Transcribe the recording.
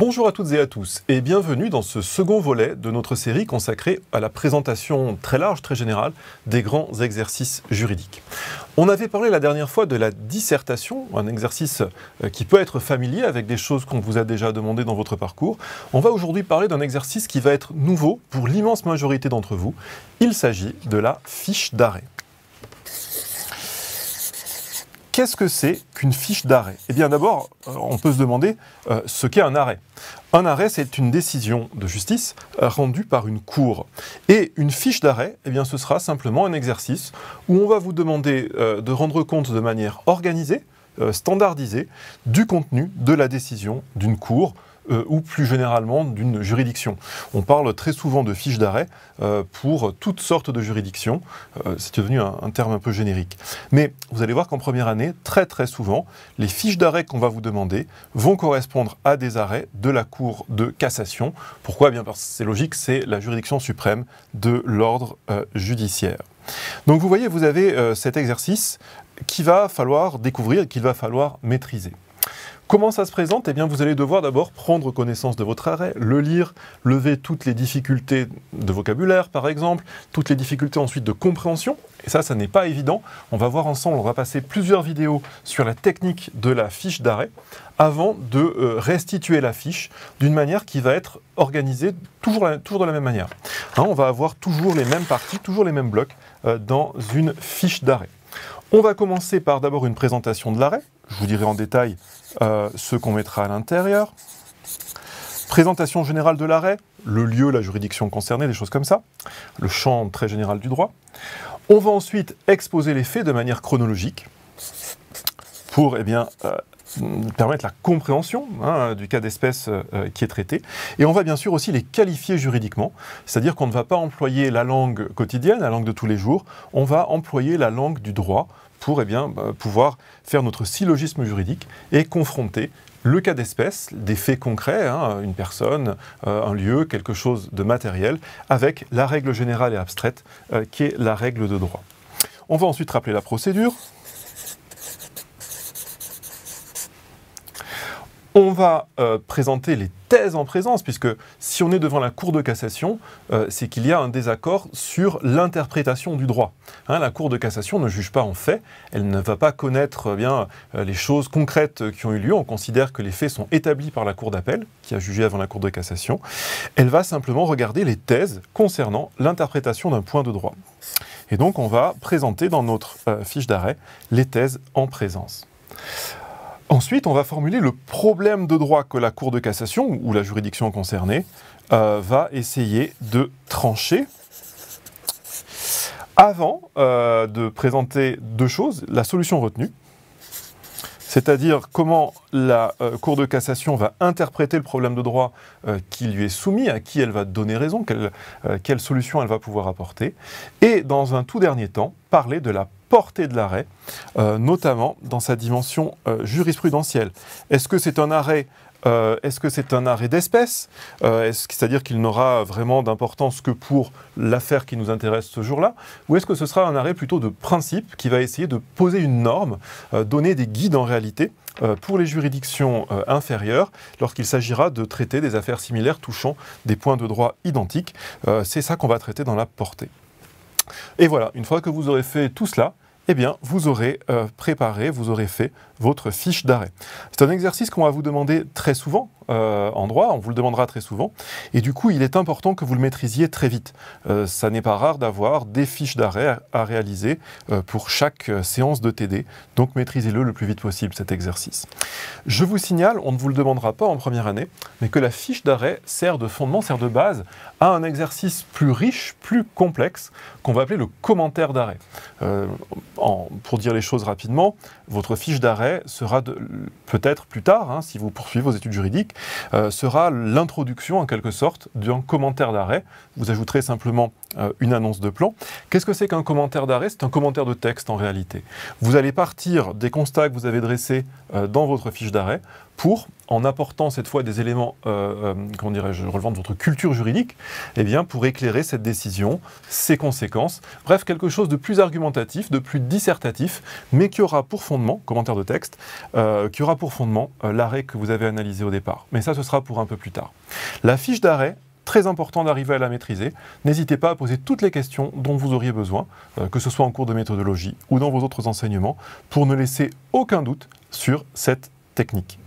Bonjour à toutes et à tous et bienvenue dans ce second volet de notre série consacrée à la présentation très large, très générale des grands exercices juridiques. On avait parlé la dernière fois de la dissertation, un exercice euh, qui peut être familier avec des choses qu'on vous a déjà demandées dans votre parcours. On va aujourd'hui parler d'un exercice qui va être nouveau pour l'immense majorité d'entre vous. Il s'agit de la fiche d'arrêt. Qu'est-ce que c'est qu'une fiche d'arrêt Eh bien d'abord, euh, on peut se demander euh, ce qu'est un arrêt. Un arrêt, c'est une décision de justice euh, rendue par une cour. Et une fiche d'arrêt, eh bien ce sera simplement un exercice où on va vous demander de rendre compte de manière organisée, standardisée, du contenu de la décision d'une cour euh, ou plus généralement d'une juridiction. On parle très souvent de fiches d'arrêt euh, pour toutes sortes de juridictions. Euh, c'est devenu un, terme un peu générique. Mais vous allez voir qu'en première année, très très souvent, les fiches d'arrêt qu'on va vous demander vont correspondre à des arrêts de la Cour de cassation. Pourquoi eh bien parce que c'est logique, c'est la juridiction suprême de l'ordre judiciaire. Donc vous voyez, vous avez cet exercice qu'il va falloir découvrir, qu'il va falloir maîtriser. Comment ça se présente Eh bien, vous allez devoir d'abord prendre connaissance de votre arrêt, le lire, lever toutes les difficultés de vocabulaire, par exemple, toutes les difficultés ensuite de compréhension. Et ça, ça n'est pas évident. On va voir ensemble, on va passer plusieurs vidéos sur la technique de la fiche d'arrêt avant de euh, restituer la fiche d'une manière qui va être organisée toujours, de la même manière. Hein, on va avoir toujours les mêmes parties, toujours les mêmes blocs euh, dans une fiche d'arrêt. On va commencer par d'abord une présentation de l'arrêt, je vous dirai en détail euh, ce qu'on mettra à l'intérieur. Présentation générale de l'arrêt, le lieu, la juridiction concernée, des choses comme ça. Le champ très général du droit. On va ensuite exposer les faits de manière chronologique pour eh bien, euh, permettre la compréhension hein, du cas d'espèce euh, qui est traité. Et on va bien sûr aussi les qualifier juridiquement, c'est-à-dire qu'on ne va pas employer la langue quotidienne, la langue de tous les jours, on va employer la langue du droit pour eh bien, bah, pouvoir faire notre syllogisme juridique et confronter le cas d'espèce, des faits concrets, hein, une personne, euh, un lieu, quelque chose de matériel, avec la règle générale et abstraite euh, qui est la règle de droit. On va ensuite rappeler la procédure, On va euh, présenter les thèses en présence, puisque si on est devant la Cour de cassation, euh, c'est qu'il y a un désaccord sur l'interprétation du droit. Hein, la Cour de cassation ne juge pas en fait, elle ne va pas connaître euh, bien les choses concrètes qui ont eu lieu. On considère que les faits sont établis par la Cour d'appel, qui a jugé avant la Cour de cassation. Elle va simplement regarder les thèses concernant l'interprétation d'un point de droit. Et donc, on va présenter dans notre fiche d'arrêt les thèses en présence. Ensuite, on va formuler le problème de droit que la Cour de cassation ou la juridiction concernée euh, va essayer de trancher. Avant euh, de présenter deux choses, la solution retenue, c'est-à-dire comment la euh, Cour de cassation va interpréter le problème de droit qui lui est soumis, à qui elle va donner raison, quelle, quelle, solution elle va pouvoir apporter, et dans un tout dernier temps, parler de la portée de l'arrêt, euh, notamment dans sa dimension euh, jurisprudentielle. Est-ce que c'est un arrêt euh, Est-ce que c'est un arrêt d'espèce C'est-à-dire qu'il n'aura vraiment d'importance que pour l'affaire qui nous intéresse ce jour-là Ou est-ce que ce sera un arrêt plutôt de principe qui va essayer de poser une norme, donner des guides en réalité pour les juridictions inférieures lorsqu'il s'agira de traiter des affaires similaires touchant des points de droit identiques C'est ça qu'on va traiter dans la portée. Et voilà, une fois que vous aurez fait tout cela, eh bien, vous aurez euh, préparé, vous aurez fait votre fiche d'arrêt. C'est un exercice qu'on va vous demander très souvent euh, en droit, on vous le demandera très souvent, et du coup, il est important que vous le maîtrisiez très vite. Euh, ça n'est pas rare d'avoir des fiches d'arrêt à, réaliser pour chaque séance de TD, donc maîtrisez-le le plus vite possible, cet exercice. Je vous signale, on ne vous le demandera pas en première année, mais que la fiche d'arrêt sert de fondement, sert de base à un exercice plus riche, plus complexe, qu'on va appeler le commentaire d'arrêt pour dire les choses rapidement, votre fiche d'arrêt sera peut-être plus tard, hein, si vous poursuivez vos études juridiques, euh, sera l'introduction en quelque sorte d'un commentaire d'arrêt. Vous ajouterez simplement euh, une annonce de plan. Qu'est-ce que c'est qu'un commentaire d'arrêt C'est un commentaire de texte en réalité. Vous allez partir des constats que vous avez dressés euh, dans votre fiche d'arrêt pour, en apportant cette fois des éléments, euh, comment dirais-je, relevant de votre culture juridique, eh bien, pour éclairer cette décision, ses conséquences. Bref, quelque chose de plus argumentatif, de plus dissertatif, mais qui aura pour fondement, commentaire de texte, qui aura pour fondement l'arrêt que vous avez analysé au départ. Mais ça, ce sera pour un peu plus tard. La fiche d'arrêt, très important d'arriver à la maîtriser. N'hésitez pas à poser toutes les questions dont vous auriez besoin, euh, que ce soit en cours de méthodologie ou dans vos autres enseignements, pour ne laisser aucun doute sur cette technique.